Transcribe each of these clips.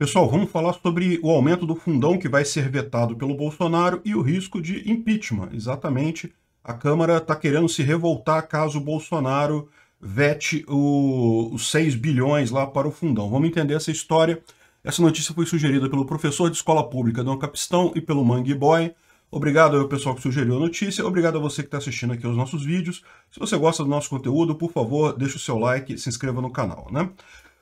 Pessoal, vamos falar sobre o aumento do fundão que vai ser vetado pelo Bolsonaro e o risco de impeachment. Exatamente, a Câmara está querendo se revoltar caso o Bolsonaro vete o, os 6 bilhões lá para o fundão. Vamos entender essa história. Essa notícia foi sugerida pelo professor de escola pública Dom Capistão e pelo Mangue Boy. Obrigado ao pessoal que sugeriu a notícia, obrigado a você que está assistindo aqui aos nossos vídeos. Se você gosta do nosso conteúdo, por favor, deixe o seu like e se inscreva no canal, né?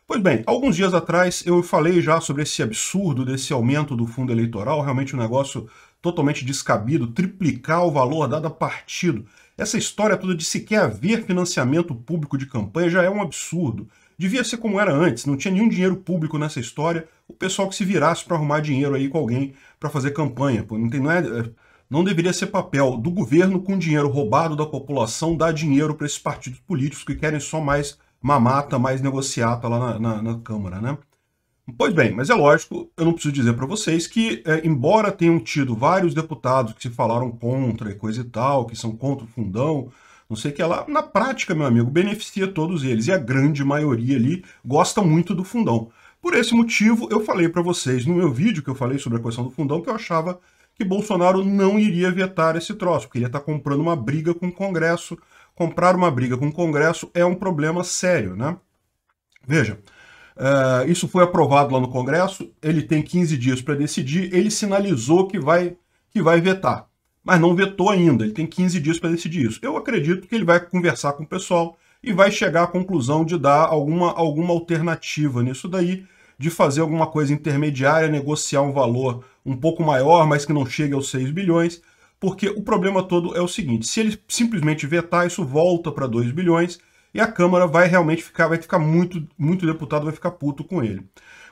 Pois bem, alguns dias atrás eu falei já sobre esse absurdo desse aumento do fundo eleitoral, realmente um negócio totalmente descabido, triplicar o valor dado a partido. Essa história toda de sequer haver financiamento público de campanha já é um absurdo. Devia ser como era antes, não tinha nenhum dinheiro público nessa história, o pessoal que se virasse para arrumar dinheiro aí com alguém para fazer campanha. não, tem, não, é, é, não deveria ser papel do governo com dinheiro roubado da população dar dinheiro para esses partidos políticos que querem só mais mamata mais negociata lá na, na, na Câmara, né? Pois bem, mas é lógico, eu não preciso dizer para vocês que, é, embora tenham tido vários deputados que se falaram contra e coisa e tal, que são contra o fundão, não sei o que lá, na prática, meu amigo, beneficia todos eles. E a grande maioria ali gosta muito do fundão. Por esse motivo, eu falei para vocês no meu vídeo que eu falei sobre a questão do fundão que eu achava que Bolsonaro não iria vetar esse troço, porque ele ia estar tá comprando uma briga com o Congresso, comprar uma briga com o Congresso é um problema sério, né? Veja, eh, isso foi aprovado lá no Congresso, ele tem 15 dias para decidir, ele sinalizou que vai, que vai vetar, mas não vetou ainda, ele tem 15 dias para decidir isso. Eu acredito que ele vai conversar com o pessoal e vai chegar à conclusão de dar alguma, alguma alternativa nisso daí, de fazer alguma coisa intermediária, negociar um valor um pouco maior, mas que não chegue aos 6 bilhões, porque o problema todo é o seguinte: se ele simplesmente vetar, isso volta para 2 bilhões e a Câmara vai realmente ficar, vai ficar muito, muito deputado vai ficar puto com ele.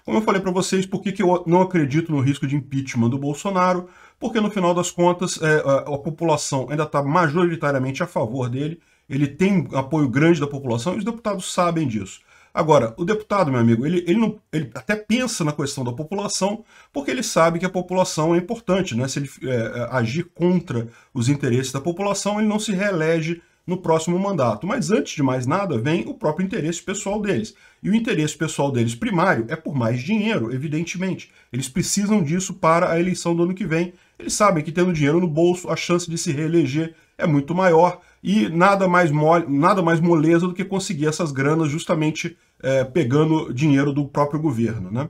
Como eu falei para vocês, por que, que eu não acredito no risco de impeachment do Bolsonaro? Porque no final das contas é, a, a, população ainda está majoritariamente a favor dele, ele tem apoio grande da população e os deputados sabem disso. Agora, o deputado, meu amigo, ele, ele, não, ele até pensa na questão da população, porque ele sabe que a população é importante, né? Se ele é, é, agir contra os interesses da população, ele não se reelege no próximo mandato. Mas antes de mais nada, vem o próprio interesse pessoal deles. E o interesse pessoal deles primário é por mais dinheiro, evidentemente. Eles precisam disso para a eleição do ano que vem. Eles sabem que tendo dinheiro no bolso, a chance de se reeleger é muito maior e nada mais, mole, nada mais moleza do que conseguir essas granas justamente é, pegando dinheiro do próprio governo. Né?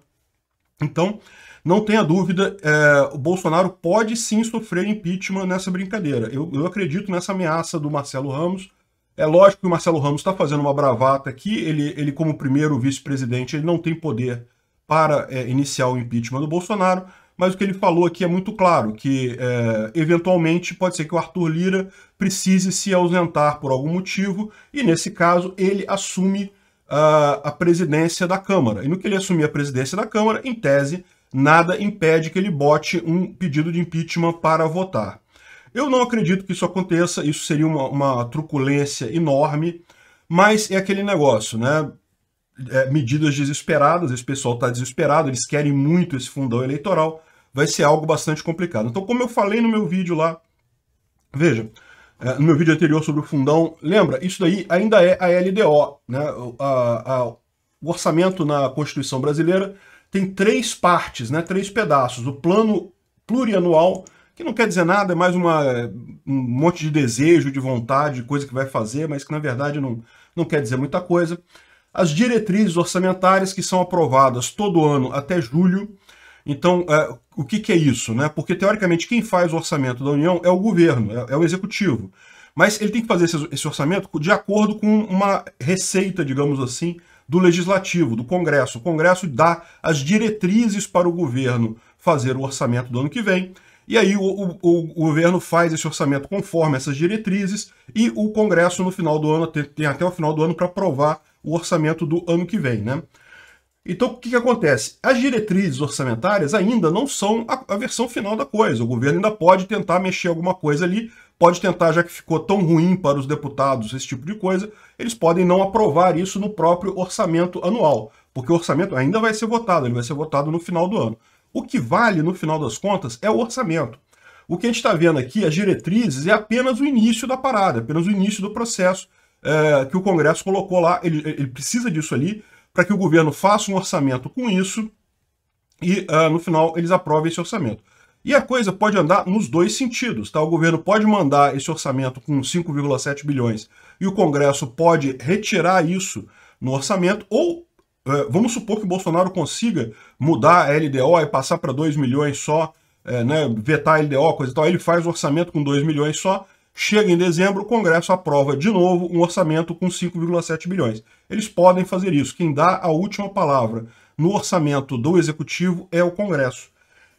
Então, não tenha dúvida, é, o Bolsonaro pode sim sofrer impeachment nessa brincadeira. Eu, eu acredito nessa ameaça do Marcelo Ramos. É lógico que o Marcelo Ramos está fazendo uma bravata aqui, ele, ele como primeiro vice-presidente, ele não tem poder para é, iniciar o impeachment do Bolsonaro, mas o que ele falou aqui é muito claro, que é, eventualmente pode ser que o Arthur Lira precise se ausentar por algum motivo, e nesse caso ele assume a, a presidência da Câmara. E no que ele assumir a presidência da Câmara, em tese, nada impede que ele bote um pedido de impeachment para votar. Eu não acredito que isso aconteça, isso seria uma, uma truculência enorme, mas é aquele negócio, né? É, medidas desesperadas, esse pessoal está desesperado, eles querem muito esse fundão eleitoral, vai ser algo bastante complicado. Então, como eu falei no meu vídeo lá, veja, é, no meu vídeo anterior sobre o fundão, lembra, isso daí ainda é a LDO, né? A, a, o orçamento na Constituição brasileira tem três partes, né? três pedaços. O plano plurianual, que não quer dizer nada, é mais uma, um monte de desejo, de vontade, coisa que vai fazer, mas que na verdade não, não quer dizer muita coisa. As diretrizes orçamentárias que são aprovadas todo ano até julho. Então, é, o que, que, é isso? Né? Porque, teoricamente, quem faz o orçamento da União é o governo, é, é o executivo. Mas ele tem que fazer esse, esse, orçamento de acordo com uma receita, digamos assim, do legislativo, do Congresso. O Congresso dá as diretrizes para o governo fazer o orçamento do ano que vem. E aí o, o, o governo faz esse orçamento conforme essas diretrizes e o Congresso no final do ano tem, tem até o final do ano para aprovar o orçamento do ano que vem, né? Então, o que, que acontece? As diretrizes orçamentárias ainda não são a, a versão final da coisa. O governo ainda pode tentar mexer alguma coisa ali, pode tentar, já que ficou tão ruim para os deputados esse tipo de coisa, eles podem não aprovar isso no próprio orçamento anual, porque o orçamento ainda vai ser votado, ele vai ser votado no final do ano. O que vale, no final das contas, é o orçamento. O que a gente está vendo aqui, as diretrizes, é apenas o início da parada, apenas o início do processo é, que o Congresso colocou lá. Ele, ele precisa disso ali para que o governo faça um orçamento com isso e, uh, no final, eles aprovem esse orçamento. E a coisa pode andar nos dois sentidos, tá? O governo pode mandar esse orçamento com 5,7 bilhões e o Congresso pode retirar isso no orçamento, ou ah, vamos supor que o Bolsonaro consiga mudar a LDO e passar para 2 milhões só, é, né, vetar a LDO, coisa e tal, ele faz o orçamento com 2 milhões só, Chega em dezembro, o Congresso aprova de novo um orçamento com 5,7 bilhões. Eles podem fazer isso. Quem dá a última palavra no orçamento do Executivo é o Congresso.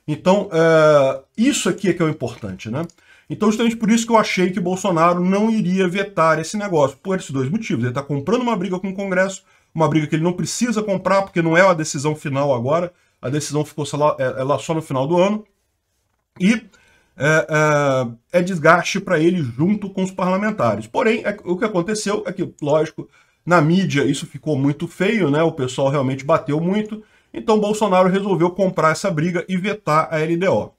Então, eh, isso aqui é que é o importante, né? Então, justamente por isso que eu achei que Bolsonaro não iria vetar esse negócio, por esses dois motivos. Ele está comprando uma briga com o Congresso, uma briga que ele não precisa comprar, porque não é a decisão final agora, a decisão ficou lá, é, é lá só no final do ano. E é, é, é desgaste para ele junto com os parlamentares. Porém, é, o que aconteceu é que, lógico, na mídia isso ficou muito feio, né? O pessoal realmente bateu muito. Então Bolsonaro resolveu comprar essa briga e vetar a LDO.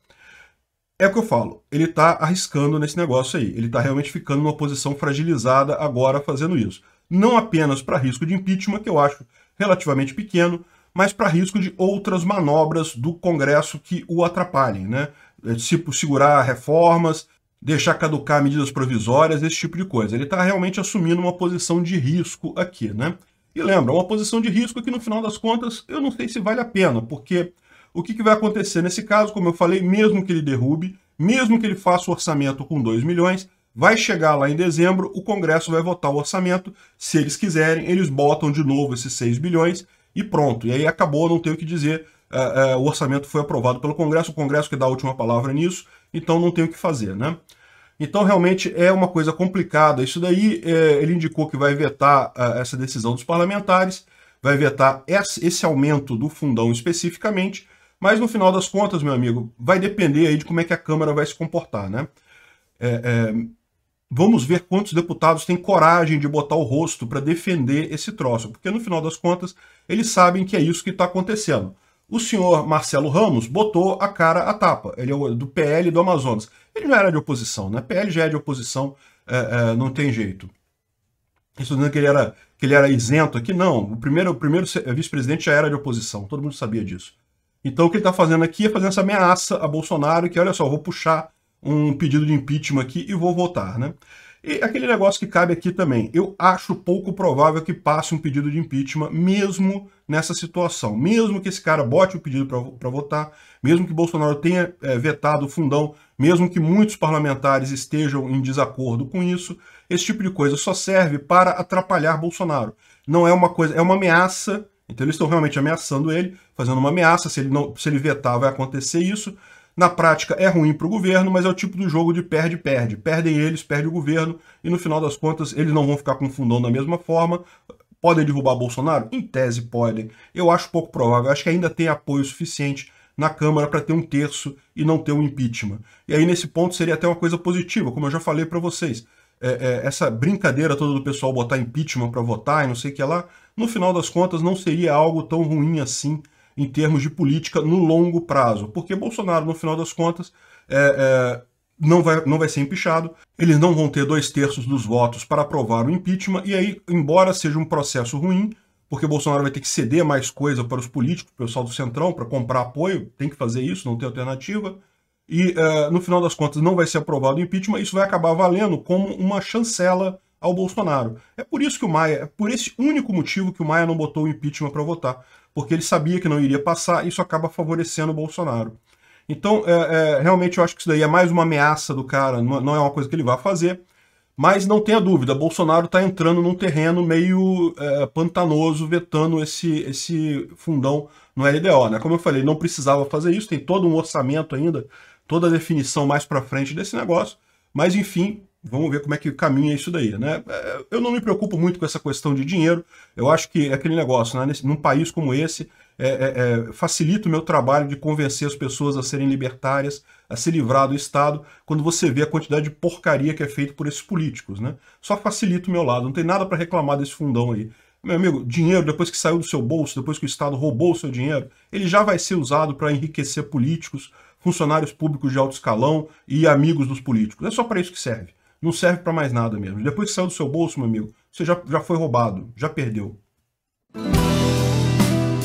É o que eu falo, ele está arriscando nesse negócio aí. Ele está realmente ficando numa posição fragilizada agora fazendo isso. Não apenas para risco de impeachment, que eu acho relativamente pequeno, mas para risco de outras manobras do Congresso que o atrapalhem, né? tipo, segurar reformas, deixar caducar medidas provisórias, esse tipo de coisa. Ele está realmente assumindo uma posição de risco aqui, né? E lembra, uma posição de risco que no final das contas eu não sei se vale a pena, porque o que, que vai acontecer nesse caso, como eu falei, mesmo que ele derrube, mesmo que ele faça o orçamento com 2 milhões, vai chegar lá em dezembro, o Congresso vai votar o orçamento, se eles quiserem, eles botam de novo esses 6 bilhões e pronto. E aí acabou, não tem o que dizer, é, é, o orçamento foi aprovado pelo Congresso, o Congresso que dá a última palavra nisso, então não tem o que fazer, né? Então, realmente é uma coisa complicada. Isso daí, é, ele indicou que vai vetar essa decisão dos parlamentares, vai vetar esse aumento do fundão especificamente, mas no final das contas, meu amigo, vai depender aí de como é que a Câmara vai se comportar, né? É, é, vamos ver quantos deputados têm coragem de botar o rosto para defender esse troço, porque no final das contas, eles sabem que é isso que está acontecendo o senhor Marcelo Ramos botou a cara à tapa. Ele é do PL do Amazonas. Ele não era de oposição, né? PL já é de oposição, é, é, não tem jeito. Estou tá dizendo que ele era, que ele era isento aqui, não. O primeiro, o primeiro é, vice-presidente já era de oposição, todo mundo sabia disso. Então o que ele está fazendo aqui é fazendo essa ameaça a Bolsonaro, que olha só, vou puxar um pedido de impeachment aqui e vou votar, né? E aquele negócio que cabe aqui também. Eu acho pouco provável que passe um pedido de impeachment, mesmo nessa situação. Mesmo que esse cara bote o pedido para votar, mesmo que Bolsonaro tenha é, vetado o fundão, mesmo que muitos parlamentares estejam em desacordo com isso, esse tipo de coisa só serve para atrapalhar Bolsonaro. Não é uma coisa, é uma ameaça. Então eles estão realmente ameaçando ele, fazendo uma ameaça. Se ele, não, se ele vetar, vai acontecer isso na prática é ruim para o governo, mas é o tipo do jogo de perde-perde. Perdem eles, perde o governo, e no final das contas eles não vão ficar com fundão da mesma forma. Podem derrubar Bolsonaro? Em tese podem. Eu acho pouco provável. Acho que ainda tem apoio suficiente na Câmara para ter um terço e não ter um impeachment. E aí, nesse ponto, seria até uma coisa positiva, como eu já falei para vocês. É, é, essa brincadeira toda do pessoal botar impeachment para votar e não sei o que lá, no final das contas, não seria algo tão ruim assim em termos de política no longo prazo. Porque Bolsonaro, no final das contas, é, é, não, vai, não vai ser empichado, eles não vão ter dois terços dos votos para aprovar o impeachment, e aí, embora seja um processo ruim, porque Bolsonaro vai ter que ceder mais coisa para os políticos, para o pessoal do Centrão, para comprar apoio, tem que fazer isso, não tem alternativa. E, uh, no final das contas, não vai ser aprovado o impeachment, isso vai acabar valendo como uma chancela ao Bolsonaro. É por isso que o Maia, é por esse único motivo que o Maia não botou o impeachment para votar, porque ele sabia que não iria passar e isso acaba favorecendo o Bolsonaro. Então, é, é, realmente eu acho que isso daí é mais uma ameaça do cara, não é, é uma coisa que ele vai fazer. Mas não tenha dúvida, Bolsonaro está entrando num terreno meio é, pantanoso, vetando esse, esse fundão no LDO. Né? Como eu falei, não precisava fazer isso, tem todo um orçamento ainda, toda a definição mais para frente desse negócio. Mas, enfim, Vamos ver como é que caminha isso daí, né? É, eu não me preocupo muito com essa questão de dinheiro. Eu acho que é aquele negócio, né? Nesse, num país como esse, é, é, é, facilita o meu trabalho de convencer as pessoas a serem libertárias, a se livrar do Estado, quando você vê a quantidade de porcaria que é feito por esses políticos, né? Só facilita o meu lado. Não tem nada para reclamar desse fundão aí. Meu amigo, dinheiro, depois que saiu do seu bolso, depois que o Estado roubou o seu dinheiro, ele já vai ser usado para enriquecer políticos, funcionários públicos de alto escalão e amigos dos políticos. É só para isso que serve não serve para mais nada mesmo. Depois que saiu do seu bolso, meu amigo, você já, já foi roubado, já perdeu.